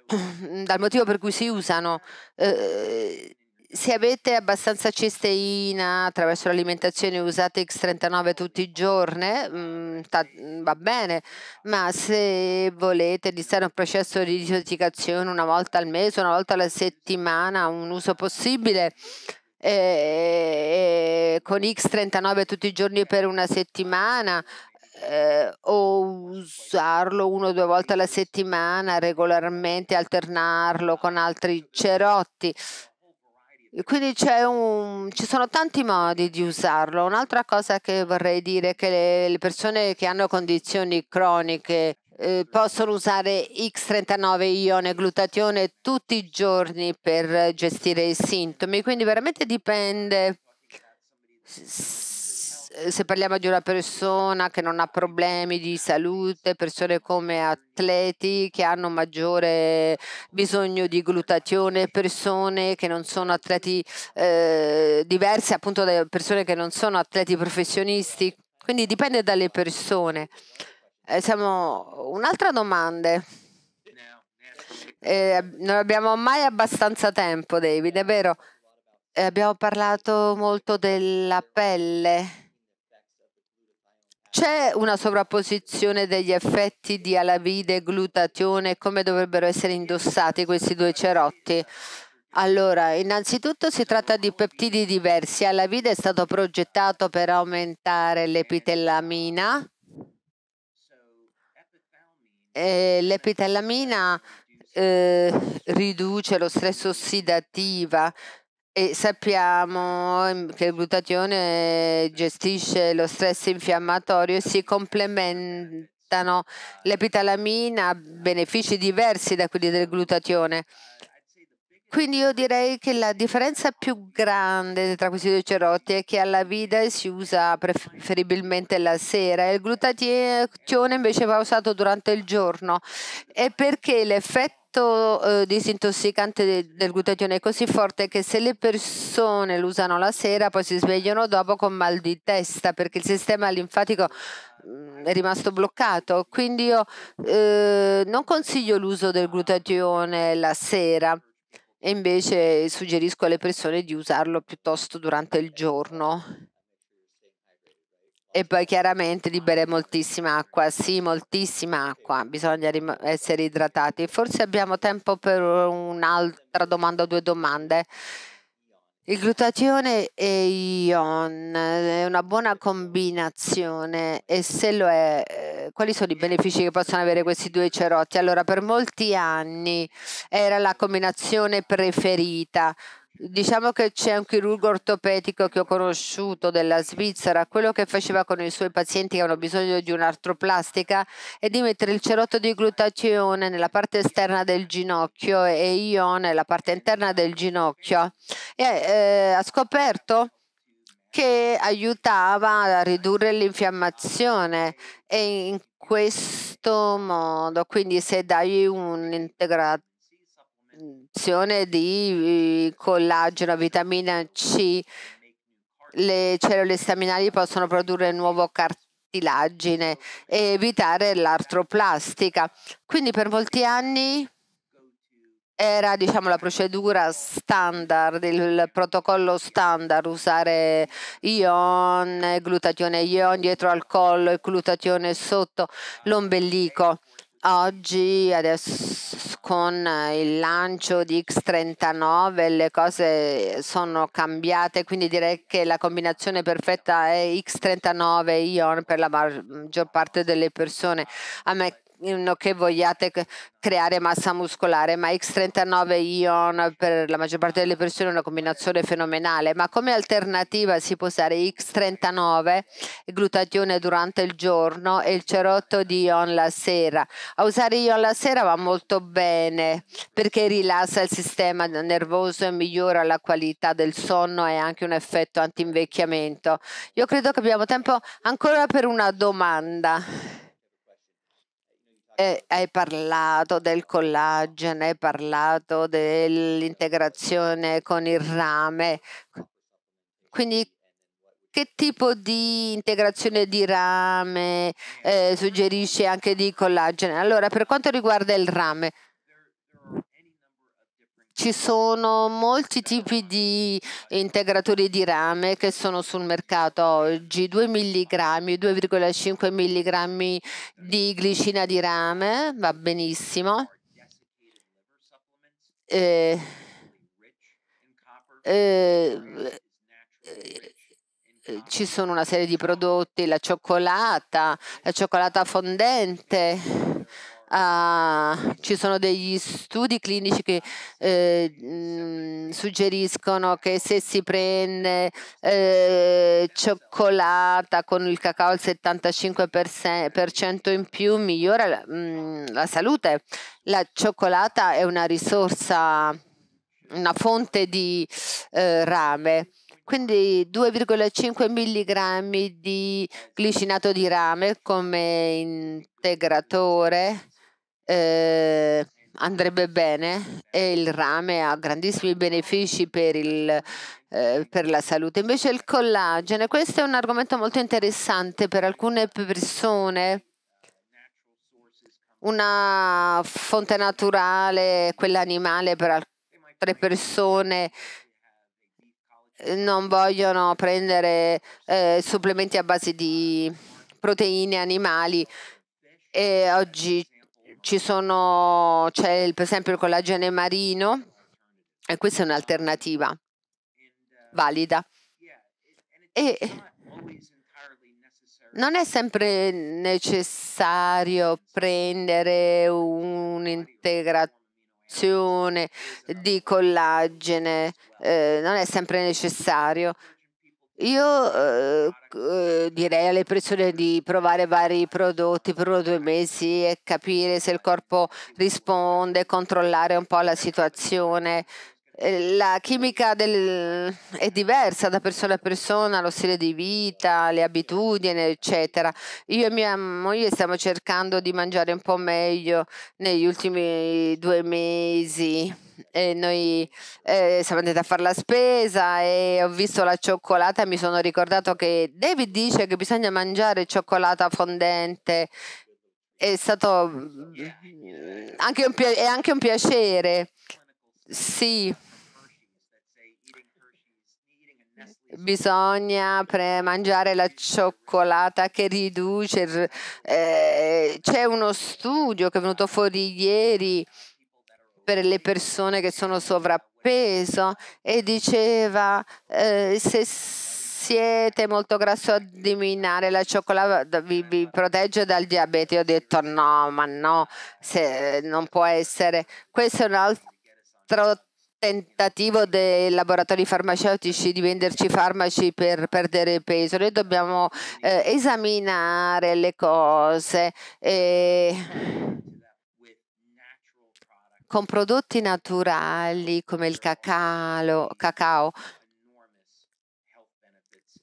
dal motivo per cui si usano. Eh, se avete abbastanza cisteina attraverso l'alimentazione usate X39 tutti i giorni mm, mm, va bene, ma se volete iniziare un processo di detossificazione una volta al mese, una volta alla settimana, un uso possibile eh, eh, con X39 tutti i giorni per una settimana eh, o usarlo una o due volte alla settimana regolarmente, alternarlo con altri cerotti. Quindi un, ci sono tanti modi di usarlo. Un'altra cosa che vorrei dire è che le, le persone che hanno condizioni croniche eh, possono usare X39 ione glutatione tutti i giorni per gestire i sintomi, quindi veramente dipende se parliamo di una persona che non ha problemi di salute, persone come atleti che hanno maggiore bisogno di glutatione, persone che non sono atleti eh, diverse appunto da persone che non sono atleti professionisti, quindi dipende dalle persone. Eh, siamo... Un'altra domanda. Eh, non abbiamo mai abbastanza tempo, David, è vero? Eh, abbiamo parlato molto della pelle c'è una sovrapposizione degli effetti di alavide e glutatione come dovrebbero essere indossati questi due cerotti? Allora, innanzitutto si tratta di peptidi diversi. Alavide è stato progettato per aumentare l'epitellamina. E l'epitellamina eh, riduce lo stress ossidativo e sappiamo ehm, che il glutatione gestisce lo stress infiammatorio e si complementano l'epitalamina, a benefici diversi da quelli del glutatione. Quindi io direi che la differenza più grande tra questi due cerotti è che alla vita si usa preferibilmente la sera e il glutatione invece va usato durante il giorno. E perché l'effetto effetto eh, disintossicante de- del glutatione è così forte che se le persone lo usano la sera poi si svegliano dopo con mal di testa perché il sistema linfatico mh, mm, è rimasto bloccato. Quindi io eh, non consiglio l'uso del glutatione la sera e invece suggerisco alle persone di usarlo piuttosto durante il giorno. E poi chiaramente di bere moltissima acqua, sì, moltissima acqua, bisogna essere idratati. Forse abbiamo tempo per un'altra domanda o due domande. Il glutatione e ion eh, è una buona combinazione e se lo è, eh, quali sono i benefici che possono avere questi due cerotti? Allora, per molti anni era la combinazione preferita, Diciamo che c'è un chirurgo ortopedico che ho conosciuto della Svizzera, quello che faceva con i suoi pazienti che hanno bisogno di un'artroplastica è di mettere il cerotto di glutatione nella parte esterna del ginocchio e io nella parte interna del ginocchio e eh, ha scoperto che aiutava a ridurre l'infiammazione e in questo modo, quindi se dai un integrato produzione di eh, collageno, vitamina C, le cellule staminali possono produrre nuovo cartilagine e evitare l'artroplastica. Quindi per molti anni era diciamo, la procedura standard, il protocollo standard, usare ion, glutatione ion dietro al collo e glutatione sotto l'ombelico. Oggi adesso con eh, il lancio di X39 le cose sono cambiate, quindi direi che la combinazione perfetta è X39 Ion per la maggior parte delle persone. A me che vogliate creare massa muscolare, ma X39 Ion per la maggior parte delle persone è una combinazione fenomenale, ma come alternativa si può usare X39 glutatione durante il giorno e il cerotto di Ion la sera. A usare Ion la sera va molto bene perché rilassa il sistema nervoso e migliora la qualità del sonno e anche un effetto anti-invecchiamento. Io credo che abbiamo tempo ancora per una domanda eh, hai parlato del collagene, hai parlato dell'integrazione con il rame. Quindi che tipo di integrazione di rame eh, suggerisce anche di collagene? Allora, per quanto riguarda il rame, ci sono molti tipi di integratori di rame che sono sul mercato oggi, 2 mg, 2,5 mg di glicina di rame, va benissimo. Eh, eh, eh, ci sono una serie di prodotti, la cioccolata, la cioccolata fondente Uh, ci sono degli studi clinici che eh, mh, mm, suggeriscono che se si prende eh, cioccolata con il cacao al 75% in più migliora mh, mm, la salute. La cioccolata è una risorsa, una fonte di eh, rame. Quindi 2,5 mg di glicinato di rame come integratore eh, andrebbe bene e il rame ha grandissimi benefici per, il, eh, per la salute. Invece il collagene, questo è un argomento molto interessante per alcune persone. Una fonte naturale, quella animale per altre persone non vogliono prendere eh, supplementi a base di proteine animali e oggi sono, c'è il, per esempio il collagene marino e questa è un'alternativa valida. E non è sempre necessario prendere un'integrazione di collagene, eh, non è sempre necessario. Io eh, eh, direi alle persone di provare vari prodotti per uno o due mesi e capire se il corpo risponde, controllare un po' la situazione. Eh, la chimica del, è diversa da persona a persona, lo stile di vita, le abitudini, eccetera. Io e mia moglie stiamo cercando di mangiare un po' meglio negli ultimi due mesi. E noi eh, siamo andati a fare la spesa e ho visto la cioccolata e mi sono ricordato che David dice che bisogna mangiare cioccolata fondente. È stato mm, anche un, è anche un piacere. Sì. bisogna pre- mangiare la cioccolata che riduce. Eh, c'è uno studio che è venuto fuori ieri per le persone che sono sovrappeso e diceva eh, se siete molto grasso a diminuire la cioccolata vi, vi, protegge dal diabete. Io ho detto no, ma no, se, non può essere. Questo è un altro tentativo dei laboratori farmaceutici di venderci farmaci per perdere peso, noi dobbiamo eh, esaminare le cose e con prodotti naturali come il cacao, cacao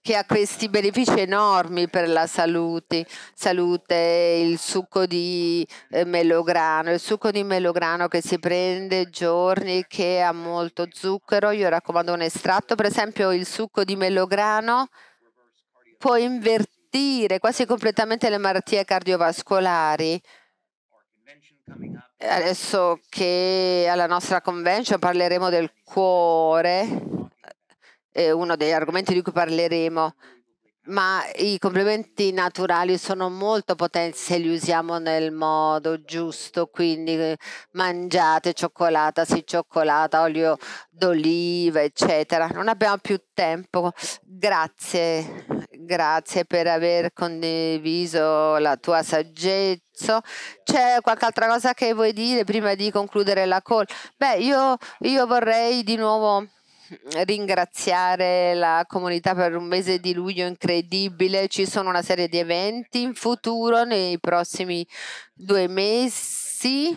che ha questi benefici enormi per la salute, salute il succo di eh, melograno, il succo di melograno che si prende giorni che ha molto zucchero, io raccomando un estratto, per esempio il succo di melograno può invertire quasi completamente le malattie cardiovascolari. Adesso che alla nostra convention parleremo del cuore, è uno degli argomenti di cui parleremo, ma i complementi naturali sono molto potenti se li usiamo nel modo giusto, quindi eh, mangiate cioccolata, sì cioccolata, olio d'oliva, eccetera. Non abbiamo più tempo. Grazie, grazie per aver condiviso la tua saggezza. C'è qualche altra cosa che vuoi dire prima di concludere la call? Beh, io, io vorrei di nuovo ringraziare la comunità per un mese di luglio incredibile, ci sono una serie di eventi in futuro nei prossimi due mesi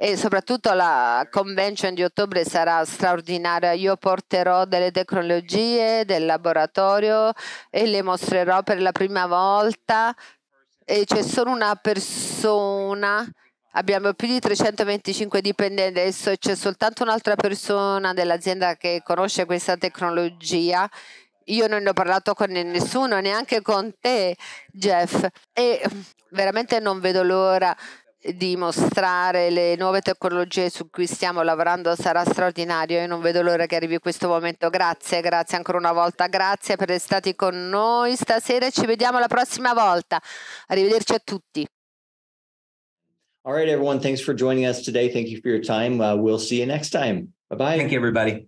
e soprattutto la convention di ottobre sarà straordinaria. Io porterò delle tecnologie del laboratorio e le mostrerò per la prima volta e c'è solo una persona abbiamo più di 325 dipendenti, adesso c'è soltanto un'altra persona dell'azienda che conosce questa tecnologia. Io non ne ho parlato con nessuno, neanche con te, Jeff. E mm, veramente non vedo l'ora di mostrare le nuove tecnologie su cui stiamo lavorando sarà straordinario. Io non vedo l'ora che arrivi questo momento. Grazie, grazie ancora una volta. Grazie per essere stati con noi stasera. Ci vediamo la prossima volta. Arrivederci a tutti. All right, everyone. Thanks for joining us today. Thank you for your time. Uh, we'll see you next time. Bye bye. Thank you, everybody.